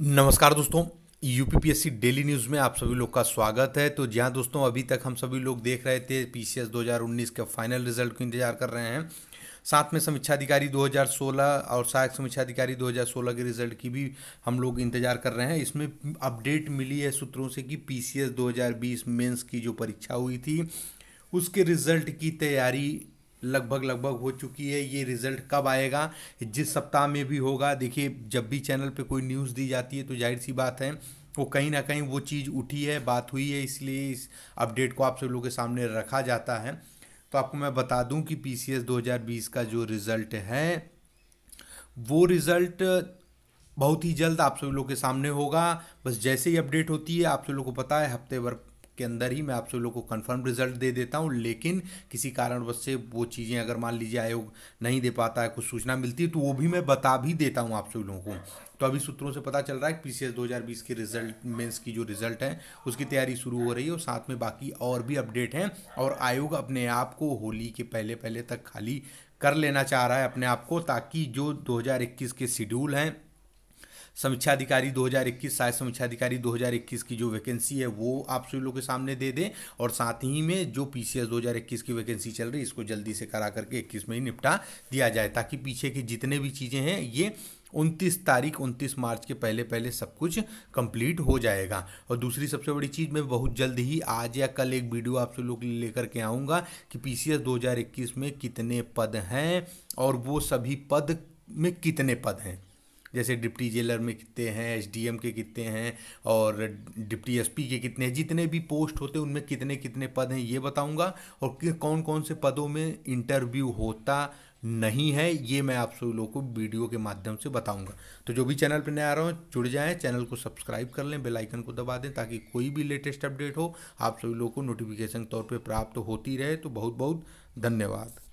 नमस्कार दोस्तों UPPSC daily news में आप सभी लोग का स्वागत है तो जहां दोस्तों अभी तक हम सभी लोग देख रहे थे पीसीएस 2019 के फाइनल रिजल्ट को इंतजार कर रहे हैं साथ में समीक्षाधिकारी 2016 और सहायक समीक्षाधिकारी 2016 के रिजल्ट की भी हम लोग इंतजार कर रहे हैं इसमें अपडेट मिली है सूत्रों से कि पी सी की जो परीक्षा हुई थी उसके रिजल्ट की तैयारी लगभग लगभग हो चुकी है ये रिज़ल्ट कब आएगा जिस सप्ताह में भी होगा देखिए जब भी चैनल पे कोई न्यूज़ दी जाती है तो जाहिर सी बात है वो कहीं ना कहीं वो चीज़ उठी है बात हुई है इसलिए इस अपडेट को आप सब लोगों के सामने रखा जाता है तो आपको मैं बता दूं कि पी सी का जो रिज़ल्ट है वो रिज़ल्ट बहुत ही जल्द आप सब लोग के सामने होगा बस जैसे ही अपडेट होती है आप सब लोग को पता है हफ्ते भर के अंदर ही मैं आप सब लोग को कंफर्म रिजल्ट दे देता हूँ लेकिन किसी कारणवश से वो चीज़ें अगर मान लीजिए आयोग नहीं दे पाता है कुछ सूचना मिलती है तो वो भी मैं बता भी देता हूँ आप सब लोगों को तो अभी सूत्रों से पता चल रहा है कि हज़ार 2020 के रिजल्ट मेंस की जो रिजल्ट है उसकी तैयारी शुरू हो रही है और साथ में बाकी और भी अपडेट हैं और आयोग अपने आप को होली के पहले पहले तक खाली कर लेना चाह रहा है अपने आप को ताकि जो 2021 के शेड्यूल हैं समीक्षाधिकारी 2021 सहायक समीक्षाधिकारी 2021 की जो वैकेंसी है वो आप सभी लोगों के सामने दे दें और साथ ही में जो पी सी की वैकेंसी चल रही है इसको जल्दी से करा करके इक्कीस में ही निपटा दिया जाए ताकि पीछे की जितने भी चीज़ें हैं ये उनतीस तारीख उनतीस मार्च के पहले पहले सब कुछ कंप्लीट हो जाएगा और दूसरी सबसे बड़ी चीज़ मैं बहुत जल्द ही आज या कल एक वीडियो आप सब लोग लेकर के आऊँगा कि पी सी 2021 में कितने पद हैं और वो सभी पद में कितने पद हैं जैसे डिप्टी जेलर में कितने हैं एसडीएम के कितने हैं और डिप्टी एस के कितने हैं जितने भी पोस्ट होते हैं उनमें कितने कितने पद हैं ये बताऊँगा और कौन कौन से पदों में इंटरव्यू होता नहीं है ये मैं आप सभी लोगों को वीडियो के माध्यम से बताऊंगा तो जो भी चैनल पर नया आ रहा हूँ जुड़ जाएँ चैनल को सब्सक्राइब कर लें बेल आइकन को दबा दें ताकि कोई भी लेटेस्ट अपडेट हो आप सभी लोगों को नोटिफिकेशन तौर पे प्राप्त होती रहे तो बहुत बहुत धन्यवाद